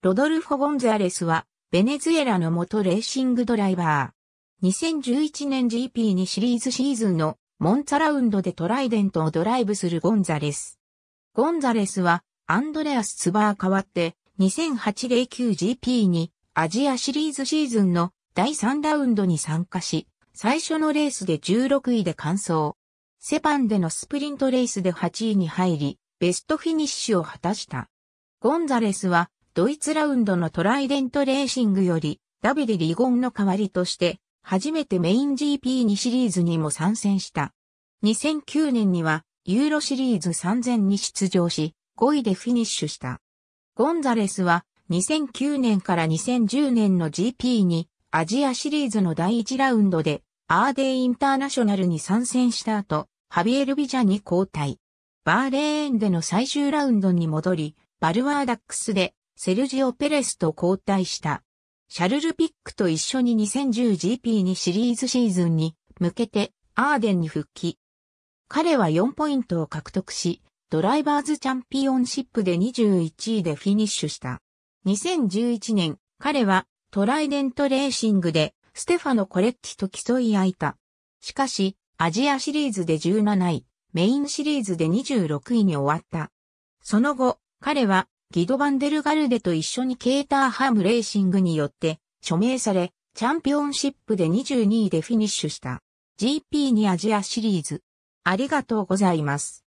ロドルフォ・ゴンザレスは、ベネズエラの元レーシングドライバー。2011年 GP にシリーズシーズンのモンツァラウンドでトライデントをドライブするゴンザレス。ゴンザレスは、アンドレアス・ツバー代わって、2008-09GP にアジアシリーズシーズンの第3ラウンドに参加し、最初のレースで16位で完走。セパンでのスプリントレースで8位に入り、ベストフィニッシュを果たした。ゴンザレスは、ドイツラウンドのトライデントレーシングより、ダビデ・リゴンの代わりとして、初めてメイン GP2 シリーズにも参戦した。2009年には、ユーロシリーズ3000に出場し、5位でフィニッシュした。ゴンザレスは、2009年から2010年の GP に、アジアシリーズの第1ラウンドで、アーデーインターナショナルに参戦した後、ハビエル・ビジャに交代。バーレーンでの最終ラウンドに戻り、バルワーダックスでセルジオ・ペレスと交代した。シャルル・ピックと一緒に 2010GP2 シリーズシーズンに向けてアーデンに復帰。彼は4ポイントを獲得し、ドライバーズチャンピオンシップで21位でフィニッシュした。2011年、彼はトライデントレーシングでステファノ・コレッティと競い合いた。しかし、アジアシリーズで17位、メインシリーズで26位に終わった。その後、彼はギド・バンデルガルデと一緒にケーターハムレーシングによって署名され、チャンピオンシップで22位でフィニッシュした。GP にアジアシリーズ。ありがとうございます。